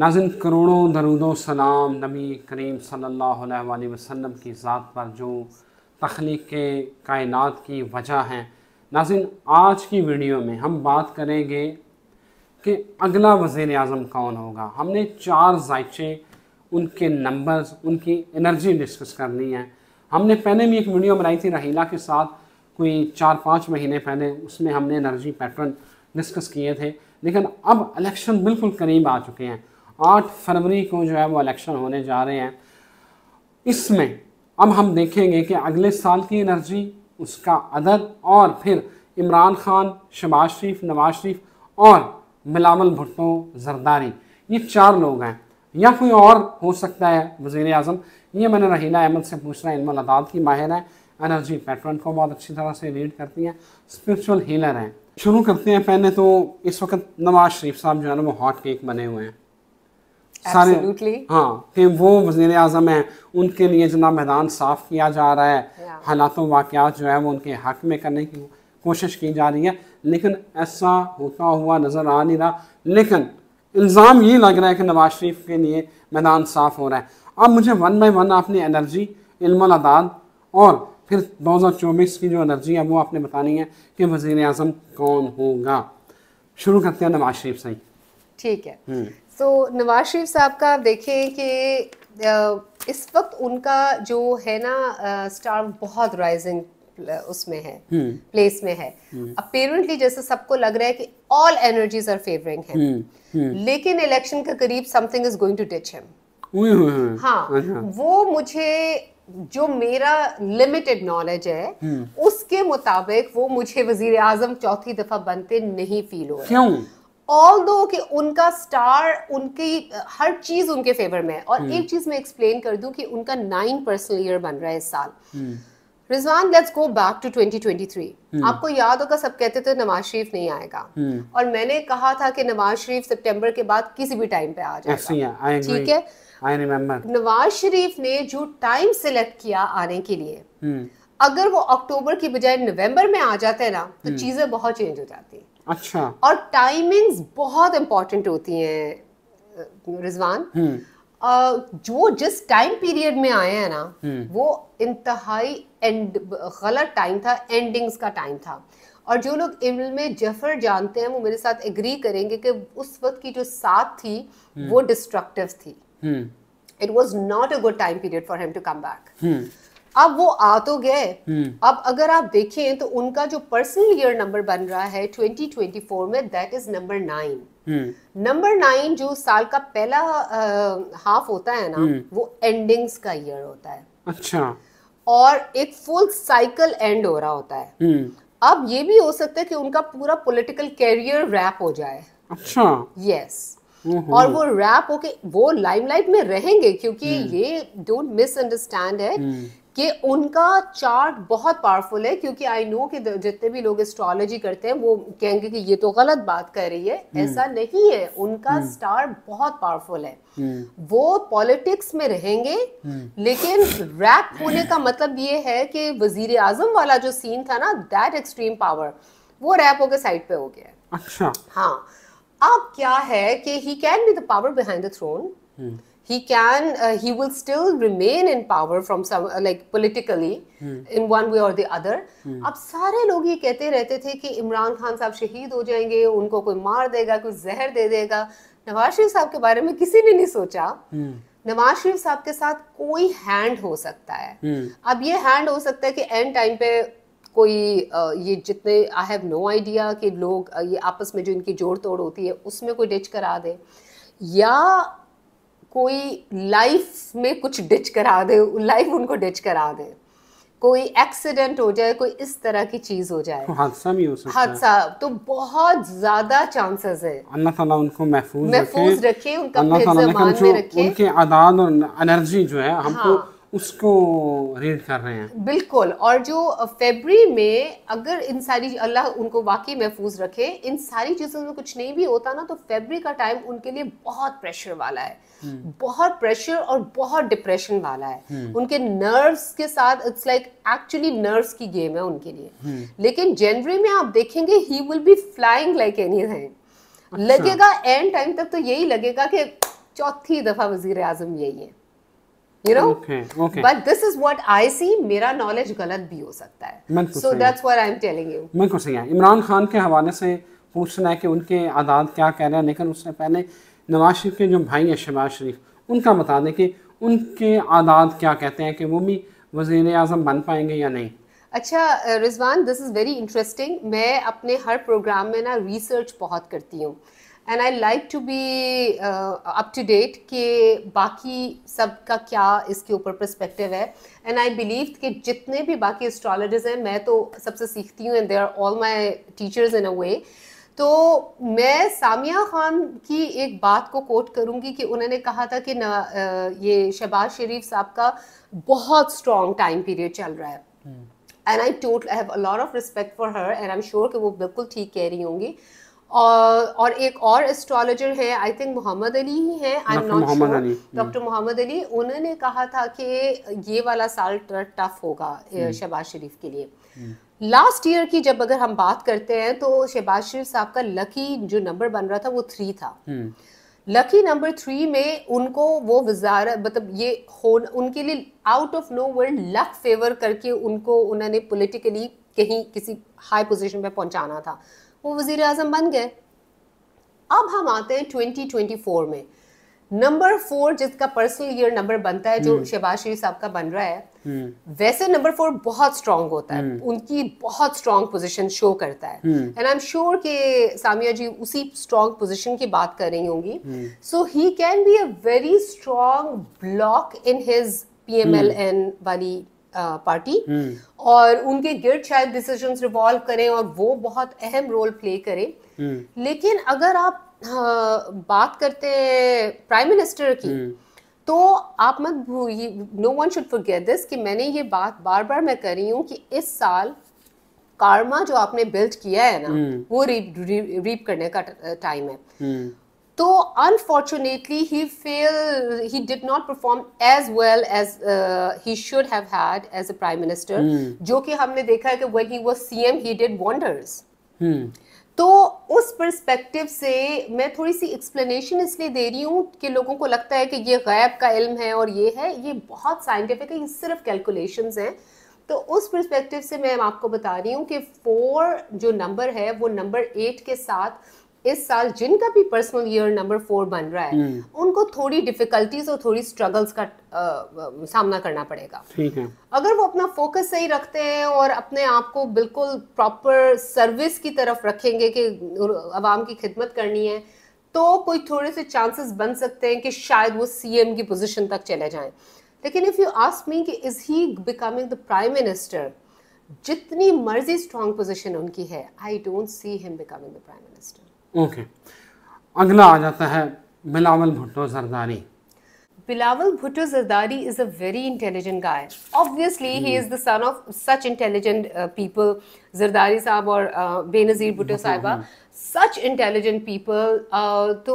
नाजिन करोड़ों दरुदो सलाम नबी करीम सल्लल्लाहु अलैहि वसल्लम की ज़ात पर जो तख्लीक के कायनात की वजह हैं नाजिन आज की वीडियो में हम बात करेंगे कि अगला वज़र अजम कौन होगा हमने चार जायचे उनके नंबर्स उनकी एनर्जी डिस्कस करनी है हमने पहले भी एक वीडियो बनाई थी रहीला के साथ कोई चार पाँच महीने पहले उसमें हमने एनर्जी पैटर्न डिस्कस किए थे लेकिन अब इलेक्शन बिल्कुल करीब आ चुके हैं आठ फरवरी को जो है वो इलेक्शन होने जा रहे हैं इसमें अब हम देखेंगे कि अगले साल की एनर्जी उसका अदद और फिर इमरान खान शबाज शरीफ नवाज शरीफ और मिलावल भुट्टो जरदारी ये चार लोग हैं या कोई और हो सकता है वजीर अजम ये मैंने रहीना अहमद से पूछ रहा पूछना इनमदाद की माहिर है एनर्जी पैटर्न को बहुत अच्छी तरह से रीड करती हैं स्पिरिचुअल हीलर हैं शुरू करते हैं पहले तो इस वक्त नवाज शरीफ साहब जो है ना वो हॉट केक बने हुए हैं सारे हाँ कि वो वजीर अजम हैं उनके लिए जना मैदान साफ किया जा रहा है हालात वाक़ जो है वो उनके हक में करने की कोशिश की जा रही है लेकिन ऐसा होता हुआ नज़र आ नहीं रहा लेकिन इल्ज़ाम ये लग रहा है कि नवाज शरीफ के लिए मैदान साफ हो रहा है अब मुझे वन बाई वन आपने एनर्जी इल्मादाद और फिर 2024 की जो एनर्जी है वो आपने बतानी है कि वजीर अजम कौन होगा शुरू करते हैं नवाज शरीफ से ठीक है हम्म। तो नवाज शरीफ साहब का आप देखें कि इस वक्त उनका जो है ना स्टार बहुत राइजिंग उसमें है प्लेस हम्म। में है अपेरेंटली हम्म। जैसे सबको लग रहा है कि ऑल एनर्जीज आर फेवरिंग है लेकिन इलेक्शन के करीब something is going to touch him हाँ वो मुझे जो मेरा लिमिटेड नॉलेज है हम्म। उसके मुताबिक वो मुझे वजीर आजम चौथी दफा बनते नहीं फील हो रहा क्यों ऑल दो कि उनका स्टार उनकी हर चीज उनके फेवर में है और hmm. एक चीज मैं एक्सप्लेन कर दूं कि उनका नाइन पर्सनल ईयर बन रहा है इस साल hmm. Rizwan let's go back to 2023 आपको याद होगा सब कहते थे नवाज शरीफ नहीं आएगा हम्म। और मैंने कहा था कि नवाज शरीफ सितंबर के बाद किसी भी टाइम पे आ जाएगा ठीक है नवाज शरीफ ने जो टाइम सिलेक्ट किया आने के लिए अगर वो अक्टूबर की बजाय नवंबर में आ जाते ना तो चीजें बहुत चेंज हो जाती अच्छा और टाइमिंग्स बहुत इम्पोर्टेंट होती हैं रिजवान हम्म। जो जिस टाइम पीरियड में आए हैं ना हम्म। वो इंतहाई एंड गलत टाइम था एंडिंग्स का टाइम था और जो लोग इल्म जफर जानते हैं वो मेरे साथ एग्री करेंगे कि उस वक्त की जो साथ थी हम्म। वो डिस्ट्रक्टिव थी it was not a good time period for him to come back अब वो आ तो गए हम्म। अब अगर आप देखें तो उनका जो पर्सनल ईयर नंबर बन रहा है 2024 में that is number nine number nine जो साल का पहला हाफ होता है ना हम्म। वो एंडिंग्स का ईयर होता है अच्छा और एक फुल साइकिल एंड हो रहा होता है हम्म। अब ये भी हो सकता है कि उनका पूरा पॉलिटिकल कैरियर रैप हो जाए अच्छा यस yes. और वो रैप होके वो लाइमलाइट में रहेंगे क्योंकि ये डोंट मिसअंडरस्टैंड है कि उनका चार्ट बहुत पावरफुल है क्योंकि आई नो कि जितने भी लोग एस्ट्रोलॉजी करते हैं वो कहेंगे कि ये तो गलत बात कर रही है हम्म। ऐसा नहीं है उनका स्टार हम्म। बहुत पावरफुल है हम्म। वो पॉलिटिक्स में रहेंगे लेकिन रैप होने का मतलब ये है कि वजीर आजम वाला जो सीन था ना दैट एक्सट्रीम पावर वो रैप होकर साइड पे हो गया अच्छा हाँ अब क्या है कि he can be the power behind the throne he can uh, he will still remain in power from some uh, like politically hmm. in one way or the other hmm. अब सारे लोग ये कहते रहते थे कि इमरान खान साहब शहीद हो जाएंगे उनको कोई मार देगा कोई जहर दे देगा नवाज शरीफ साहब के बारे में किसी ने नहीं सोचा hmm. नवाज शरीफ साहब के साथ कोई हैंड हो सकता है hmm. अब ये हैंड हो सकता है कि एंड टाइम पे कोई ये जितने आई हैव नो आइडिया कि लोग ये आपस में जो इनकी जोड़ तोड़ होती है उसमें कोई डिच करा दे या कोई लाइफ में कुछ डिच करा दे लाइफ उनको डिच करा दे कोई एक्सीडेंट हो जाए कोई इस तरह की चीज हो जाए हादसा भी हो सकता हादसा तो बहुत ज्यादा चांसेस है अल्लाह ताला उनको महफूज महफूज रखे उनका अल्लाह ताला ने उनके आदान और एनर्जी जो है हमको हाँ, उसको रीड कर रहे हैं बिल्कुल और जो फेबरी में अगर इन सारी अल्लाह उनको वाकई महफूज रखे इन सारी चीज़ों में कुछ नहीं भी होता ना तो फेबरी का टाइम उनके लिए बहुत प्रेशर वाला है हम्म। बहुत प्रेशर और बहुत डिप्रेशन वाला है हम्म। उनके नर्व्स के साथ इट्स लाइक एक्चुअली नर्व्स की गेम है उनके लिए हम्म। लेकिन जनवरी में आप देखेंगे he will be flying like any लगेगा एंड टाइम तक तो यही लगेगा कि चौथी दफ़ा वजीर अजम यही है you know but this is what I see मेरा नॉलेज गलत भी हो सकता है so that's what I am telling you बिल्कुल सही है तो इमरान खान के हवाले से पूछना है कि उनके आदात क्या कह रहे हैं लेकिन उससे पहले नवाज शरीफ के जो भाई हैं शहबाज शरीफ उनका बता दें कि उनके आदात क्या कहते हैं कि वो भी वजीर अजम बन पाएंगे या नहीं अच्छा Rizwan this is very interesting मैं अपने हर प्रोग्राम में ना रिसर्च बहुत करती हूँ and I like to be up to date कि बाकी सब का क्या इसके ऊपर परस्पेक्टिव है एंड आई बिलीव कि जितने भी बाकी एस्ट्रोलॉजर्स हैं मैं तो सबसे सीखती हूँ and they are all my teachers in a way तो मैं सामिया खान की एक बात को कोट करूँगी कि उन्होंने कहा था कि ना ये शहबाज शरीफ साहब का बहुत स्ट्रॉन्ग टाइम पीरियड चल रहा है and I taught I have a lot of respect for her and I am sure कि वो बिल्कुल ठीक कह रही होंगी और एक और एस्ट्रोलॉजर है आई थिंक मोहम्मद अली ही है I am not sure doctor Mohammad Ali उन्होंने कहा था कि ये वाला साल टफ होगा hmm. शहबाज शरीफ के लिए लास्ट hmm. ईयर की जब अगर हम बात करते हैं तो शहबाज शरीफ साहब का लकी जो नंबर बन रहा था वो थ्री था लकी नंबर थ्री में उनको वो वजारत मतलब ये हो उनके लिए out of no world luck favour करके उनको उन्होंने पोलिटिकली कहीं किसी हाई पोजिशन पर पहुंचाना था वो वजीर अजम बन गए अब हम आते हैं 2024 में नंबर फोर जिसका पर्सनल ईयर नंबर बनता है जो हम्म। शहबाज शरीफ साहब का बन रहा है हम्म। वैसे नंबर फोर बहुत स्ट्रांग होता है हम्म। उनकी बहुत स्ट्रांग पोजीशन शो करता है एंड आई एम श्योर कि सामिया जी उसी स्ट्रांग पोजीशन की बात कर रही होंगी so he can be a very strong block in his PMLN वाली पार्टी हम्म। और उनके गिर्द शायद डिसीजन रिवॉल्व करें और वो बहुत अहम रोल प्ले करें हम्म। लेकिन अगर आप बात करते हैं प्राइम मिनिस्टर की हम्म। तो आप मत no one should forget this कि मैंने ये बात बार बार मैं कर रही हूँ कि इस साल कार्मा जो आपने बिल्ड किया है ना वो रीप रीप करने का टाइम है तो unfortunately he fail he did not perform as well as he should have had as a prime minister जो कि हमने देखा है कि when he was cm he did wonders hmm. तो उस पर्सपेक्टिव से मैं थोड़ी सी एक्सप्लेनेशन इसलिए दे रही हूँ कि लोगों को लगता है कि ये गैब का इल्म है और ये है ये बहुत साइंटिफिक है ये सिर्फ कैलकुलेशंस हैं तो उस पर्सपेक्टिव से मैं आपको बता रही हूँ कि फोर जो नंबर है वो नंबर एट के साथ इस साल जिनका भी पर्सनल ईयर नंबर फोर बन रहा है हम्म। उनको थोड़ी डिफिकल्टीज और थोड़ी स्ट्रगल्स का आ, सामना करना पड़ेगा ठीक है अगर वो अपना फोकस सही रखते हैं और अपने आप को बिल्कुल प्रॉपर सर्विस की तरफ रखेंगे कि आवाम की खिदमत करनी है तो कोई थोड़े से चांसेस बन सकते हैं कि शायद वो सीएम की पोजीशन तक चले जाएं लेकिन इफ़ यू आस्क मी कि is he becoming the prime minister जितनी मर्जी स्ट्रांग पोजीशन उनकी है I don't see him becoming the prime minister okay अगला आ जाता है Bilawal Bhutto Zardari Bilawal Bhutto Zardari is a very intelligent guy. Obviously, mm. he is the son of such intelligent uh, people, Zardari Saab or uh, Benazir Bhutto Saiba. Such intelligent people, uh, तो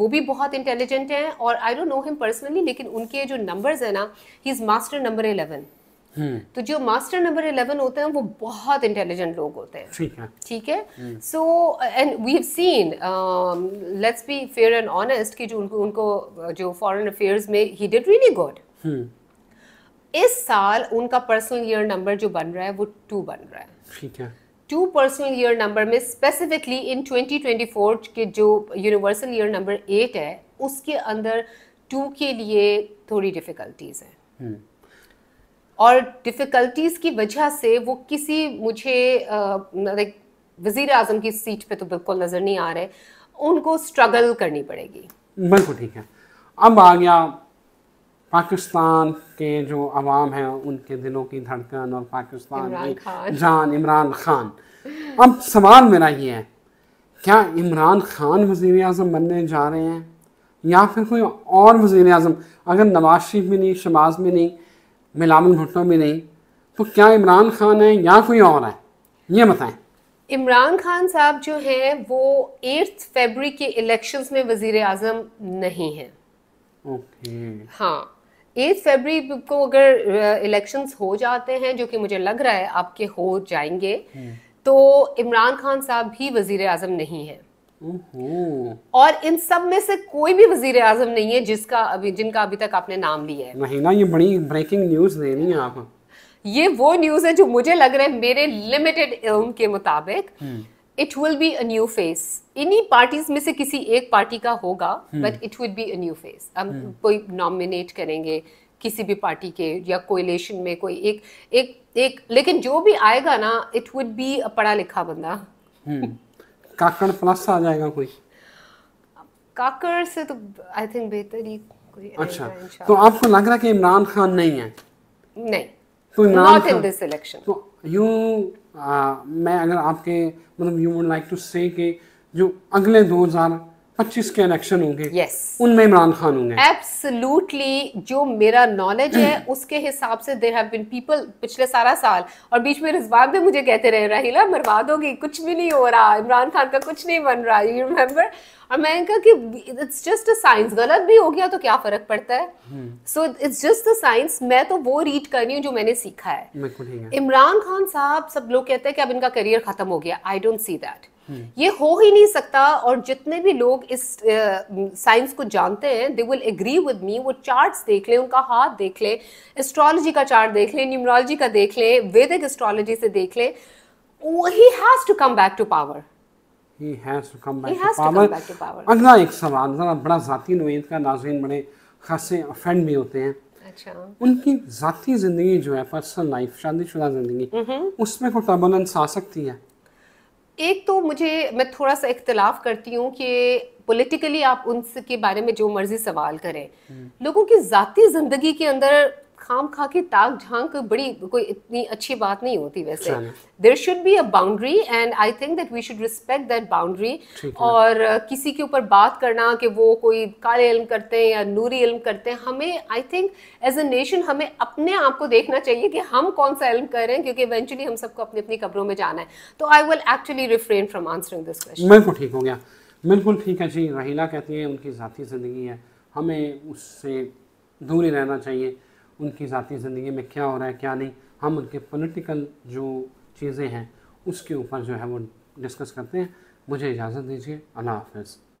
वो भी बहुत intelligent हैं और I don't know him personally, लेकिन उनके जो numbers हैं ना, he is master number 11. हम्म। तो जो मास्टर नंबर इलेवन होते हैं वो बहुत इंटेलिजेंट लोग होते हैं ठीक है so and we have seen let's be fair and honest कि जो उनको उनको जो फॉरेन अफेयर्स में ही डिड रियली गुड इस साल उनका पर्सनल ईयर नंबर जो बन रहा है वो टू बन रहा है ठीक है टू पर्सनल ईयर नंबर में स्पेसिफिकली इन 2024 के जो यूनिवर्सल ईयर नंबर एट है उसके अंदर टू के लिए थोड़ी डिफ़िकल्टीज हम्म। hmm. और डिफ़िकल्टीज़ की वजह से वो किसी मुझे लाइक वज़ी अजम की सीट पे तो बिल्कुल नज़र नहीं आ रहे उनको स्ट्रगल करनी पड़ेगी बिल्कुल ठीक है अब आ गया पाकिस्तान के जो आवाम हैं उनके दिलों की धड़कन और पाकिस्तान की जान इमरान खान अब सवाल मेरा ये है क्या इमरान खान वजीर अजम बनने जा रहे हैं या फिर कोई और वजीर अजम अगर नवाज शरीफ भी नहीं शबाज में नहीं मिलावन भुट्टो भी नहीं तो क्या इमरान खान है या कोई और है ये बताएं इमरान खान साहब जो हैं वो एट्थ फेबरी के इलेक्शंस में वजीर आजम नहीं हैं ओके हाँ एट फेबरी को अगर इलेक्शंस हो जाते हैं जो कि मुझे लग रहा है आपके हो जाएंगे हम्म। तो इमरान खान साहब भी वजीर आजम नहीं है और इन सब में से कोई भी वजीर आजम नहीं है जिसका अभी जिनका अभी तक आपने नाम लिया है नहीं ना ये बड़ी ब्रेकिंग न्यूज दे रही है आप ये वो न्यूज है जो मुझे लग रहा है मेरे लिमिटेड इल्म के मुताबिक it will be a new face इन्हीं पार्टीज में से किसी एक पार्टी का होगा but it will be a new face हम कोई नॉमिनेट करेंगे किसी भी पार्टी के या कोलेशन में कोई एक एक एक लेकिन जो भी आएगा ना इट वुड बी पढ़ा लिखा बंदा हम्म। काकड़ प्लस आ जाएगा कोई काकड़ से तो आई थिंक बेहतर ही कोई अच्छा तो आपको लग रहा है कि इमरान खान नहीं है नहीं तो इमरान खान दिस इलेक्शन तो यू मैं अगर आपके मतलब यू वुड लाइक टू से कि जो अगले पच्चीस के इलेक्शन होंगे yes. उनमें इमरान खान होंगे एब्सोल्युटली जो मेरा नॉलेज है उसके हिसाब से देर हैव बिन पीपल पिछले सारा साल और बीच में रिजवान भी मुझे कहते रहे राहिला बर्बाद होगी कुछ भी नहीं हो रहा इमरान खान का कुछ नहीं बन रहा यू रिमेम्बर और मैंने कहा कि इट्स जस्ट अ साइंस गलत भी हो गया तो क्या फर्क पड़ता है so it's just a science मैं तो वो रीड कर रही हूँ जो मैंने सीखा है इमरान खान साहब सब लोग कहते हैं कि अब इनका करियर खत्म हो गया आई डोंट सी दैट ये हो ही नहीं सकता और जितने भी लोग इस साइंस uh, को जानते हैं they will agree with me वो चार्ट्स देख लें उनका हाथ देख लें एस्ट्रोलॉजी का चार्ट देख लें न्यूमरोलॉजी का देख लें वैदिक एस्ट्रोलॉजी से देख लें he has to come back to power he has एक सवाल बड़ा ज़ाती नोयत का नाजरन बड़े खासे ऑफेंड भी होते हैं अच्छा उनकी ज़ाती ज़िंदगी जो है पर्सनल लाइफ शादीशुदा ज़िंदगी उसमें कोई टर्बुलेंस आ सकती है एक तो मुझे मैं थोड़ा सा इख्तलाफ करती हूँ कि पॉलिटिकली आप उनके बारे में जो मर्जी सवाल करें हम्म। लोगों की ज़ाती ज़िंदगी के अंदर खाम खा के ताक झांक बड़ी कोई इतनी अच्छी बात नहीं होती वैसे there should be a boundary and I think that we should respect that boundary और uh, किसी के ऊपर बात करना कि वो कोई काले इल्म करते हैं या नूरी इल्म करते हैं हमें I think as a nation हमें अपने आप को देखना चाहिए कि हम कौन सा इल्म कर रहे हैं क्योंकि इवेंचुअली हम सबको अपनी अपनी कब्रों में जाना है तो I will actually refrain from answering this question बिल्कुल ठीक हो गया बिल्कुल ठीक है जी रहीला कहती है उनकी ज़ाती ज़िंदगी है हमें उससे दूर ही रहना चाहिए उनकी ज़ाती ज़िंदगी में क्या हो रहा है क्या नहीं हम उनके पॉलिटिकल जो चीज़ें हैं उसके ऊपर जो है वो डिस्कस करते हैं मुझे इजाज़त दीजिए अल्लाह हाफ